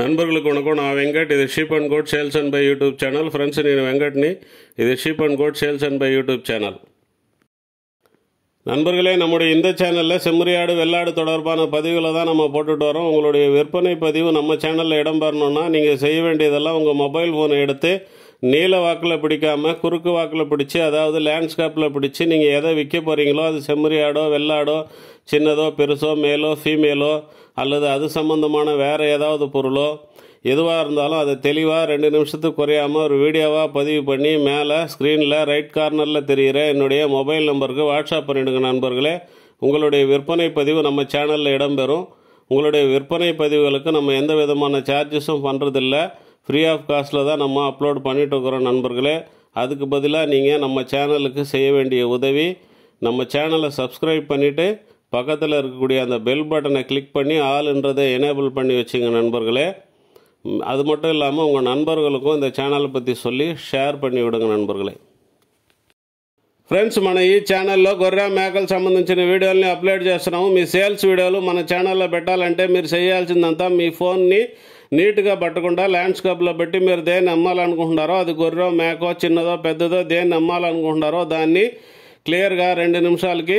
నన్బర్గులకు వణకం నా వెంకట్ ఇది sheep and goat sales and buy YouTube channel friends నేను వెంకట్ని ఇది sheep and goat sales and buy YouTube channel நண்பர்களே நம்முடைய இந்த சேனலில் செம்மறியாடு வெள்ளாடு தொடர்பான பதிவுகளை தான் நம்ம போட்டுட்டு வரோம் உங்களுடைய விற்பனை பதிவு நம்ம சேனலில் இடம் பெறணுன்னா நீங்கள் செய்ய வேண்டியதெல்லாம் உங்கள் மொபைல் ஃபோனை எடுத்து நீல வாக்கில் பிடிக்காமல் குறுக்கு வாக்கில் பிடிச்சி அதாவது லேண்ட்ஸ்கேப்பில் பிடிச்சி நீங்கள் எதை விற்க போகிறீங்களோ அது செம்மறியாடோ வெள்ளாடோ சின்னதோ பெருசோ மேலோ ஃபீமேலோ அல்லது அது சம்மந்தமான வேறு ஏதாவது பொருளோ எதுவாக இருந்தாலும் அதை தெளிவாக ரெண்டு நிமிஷத்துக்கு குறையாமல் ஒரு வீடியோவாக பதிவு பண்ணி மேலே ஸ்க்ரீனில் ரைட் கார்னரில் தெரிகிற என்னுடைய மொபைல் நம்பருக்கு வாட்ஸ்அப் பண்ணிவிடுங்க நண்பர்களே உங்களுடைய விற்பனை பதிவு நம்ம சேனலில் இடம்பெறும் உங்களுடைய விற்பனை பதிவுகளுக்கு நம்ம எந்த விதமான சார்ஜஸும் பண்ணுறதில்ல ஃப்ரீ ஆஃப் காஸ்ட்டில் தான் நம்ம அப்லோட் இருக்கிறோம் நண்பர்களே அதுக்கு பதிலாக நீங்கள் நம்ம சேனலுக்கு செய்ய வேண்டிய உதவி நம்ம சேனலை சப்ஸ்கிரைப் பண்ணிவிட்டு பக்கத்தில் இருக்கக்கூடிய அந்த பெல் பட்டனை கிளிக் பண்ணி ஆளுன்றதை எனேபிள் பண்ணி வச்சுங்க நண்பர்களே அது மட்டும் இல்லாமல் உங்கள் நண்பர்களுக்கும் இந்த சேனலை பற்றி சொல்லி ஷேர் பண்ணி விடுங்க నన్బర్గలే ఫ్రెండ్స్ మన ఈ ఛానల్లో గొర్రె మేకలు సంబంధించిన వీడియోల్ని అప్లోడ్ చేస్తున్నాము మీ సేల్స్ వీడియోలు మన ఛానల్లో పెట్టాలంటే మీరు చేయాల్సిందంతా మీ ఫోన్ని నీట్గా పట్టకుండా ల్యాండ్స్కేప్లో పెట్టి మీరు దేన్ని అమ్మాలనుకుంటున్నారో అది గొర్రె మేకో చిన్నదో పెద్దదో దేన్ని అమ్మాలనుకుంటున్నారో దాన్ని క్లియర్గా రెండు నిమిషాలకి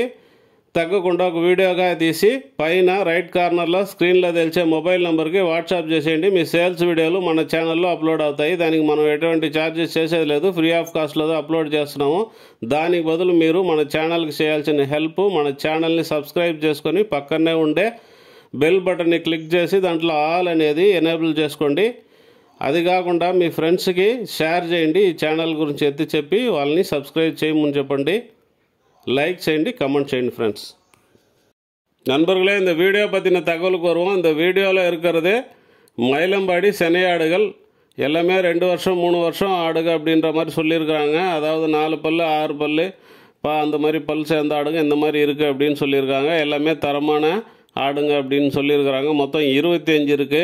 తగ్గకుండా ఒక వీడియోగా తీసి పైన రైట్ కార్నర్లో స్క్రీన్లో తెలిసే మొబైల్ నెంబర్కి వాట్సాప్ చేసేయండి మీ సేల్స్ వీడియోలు మన ఛానల్లో అప్లోడ్ అవుతాయి దానికి మనం ఎటువంటి ఛార్జెస్ చేసేది లేదు ఫ్రీ ఆఫ్ కాస్ట్లో అప్లోడ్ చేస్తున్నాము దానికి బదులు మీరు మన ఛానల్కి చేయాల్సిన హెల్ప్ మన ఛానల్ని సబ్స్క్రైబ్ చేసుకొని పక్కనే ఉండే బెల్ బటన్ని క్లిక్ చేసి దాంట్లో ఆల్ అనేది ఎనేబుల్ చేసుకోండి అది కాకుండా మీ ఫ్రెండ్స్కి షేర్ చేయండి ఈ ఛానల్ గురించి ఎత్తి చెప్పి వాళ్ళని సబ్స్క్రైబ్ చేయమని చెప్పండి லைக் చేయండి கமெண்ட் చేయండి ஃப்ரெண்ட்ஸ் நண்பர்களே இந்த வீடியோ பற்றின தகவலுக்கு வருவோம் இந்த வீடியோவில் இருக்கிறது மயிலம்பாடி செனையாடுகள் எல்லாமே ரெண்டு வருஷம் மூணு வருஷம் ஆடுக அப்படின்ற மாதிரி சொல்லியிருக்கிறாங்க அதாவது நாலு பல் ஆறு பல் பா அந்த மாதிரி பல் சேர்ந்த ஆடுங்க இந்த மாதிரி இருக்குது அப்படின்னு சொல்லியிருக்காங்க எல்லாமே தரமான ஆடுங்க அப்படின்னு சொல்லியிருக்கிறாங்க மொத்தம் இருபத்தி அஞ்சு இருக்குது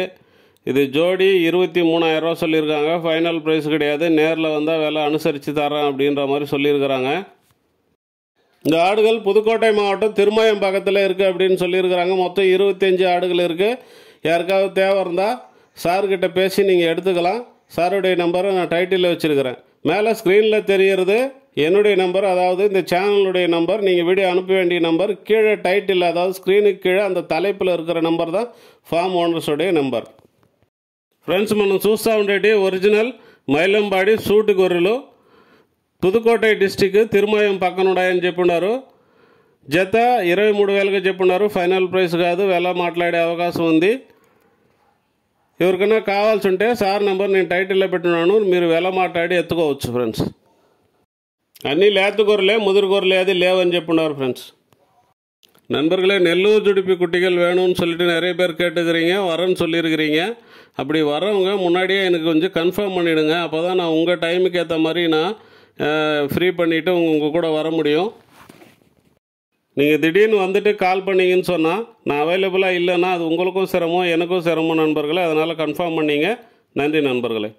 இது ஜோடி இருபத்தி மூணாயிரரூவா சொல்லியிருக்காங்க ஃபைனல் ப்ரைஸ் கிடையாது நேரில் வந்தால் விலை அனுசரித்து தரேன் அப்படின்ற மாதிரி சொல்லியிருக்கிறாங்க இந்த ஆடுகள் புதுக்கோட்டை மாவட்டம் திருமயம் பக்கத்தில் இருக்குது அப்படின்னு சொல்லியிருக்கிறாங்க மொத்தம் இருபத்தஞ்சி ஆடுகள் இருக்குது யாருக்காவது தேவை இருந்தால் சார்கிட்ட பேசி நீங்கள் எடுத்துக்கலாம் சாருடைய நம்பரை நான் டைட்டிலில் வச்சுருக்கிறேன் மேலே ஸ்க்ரீனில் தெரிகிறது என்னுடைய நம்பர் அதாவது இந்த சேனலுடைய நம்பர் நீங்கள் வீடியோ அனுப்ப வேண்டிய நம்பர் கீழே டைட்டில் அதாவது ஸ்க்ரீனுக்கு கீழே அந்த தலைப்பில் இருக்கிற நம்பர் தான் ஃபார்ம் ஓனர்ஸுடைய நம்பர் ஃப்ரெண்ட்ஸ் மன்னன் చూస్తూ ఉండేటి ஒரிஜினல் மயிலம்பாடி சூட்டு గొర్రెలు புதுக்கோட்டை டிஸ்ட்ரிக்கு திருமயம் பக்கனுடாயன் చెప్పున్నారు జత 23000 కు చెప్పున్నారు ఫైనల్ ప్రైస్ కాదు వెళ్ళ మాట్లాడే అవకాశం ఉంది ఎవర్కన్నా కావాల్సి ఉంటే సార్ నంబర్ నేను టైటిల్ లో పెట్టున్నాను మీరు వెళ్ళ మాట్లాడి ఎత్తుకోవచ్చు ஃப்ரெண்ட்ஸ் అన్ని லேத்து గొర్రెలే ముదురు గొర్రెలే అది లేవని చెప్పున్నారు ஃப்ரெண்ட்ஸ் நண்பர்களே நெல்லூர் துடுப்பி குட்டிகள் வேணும்னு சொல்லிட்டு நிறைய பேர் கேட்டுக்கிறீங்க வரேன்னு சொல்லியிருக்கிறீங்க அப்படி வரவங்க முன்னாடியே எனக்கு கொஞ்சம் கன்ஃபார்ம் பண்ணிவிடுங்க அப்போ தான் நான் உங்கள் டைமுக்கு ஏற்ற மாதிரி நான் ஃப்ரீ பண்ணிவிட்டு உங்கள் கூட வர முடியும் நீங்கள் திடீர்னு வந்துட்டு கால் பண்ணிங்கன்னு சொன்னால் நான் அவைலபிளாக இல்லைன்னா அது உங்களுக்கும் சிரமம் எனக்கும் சிரமம் நண்பர்களே அதனால் கன்ஃபார்ம் பண்ணிங்க நன்றி நண்பர்களே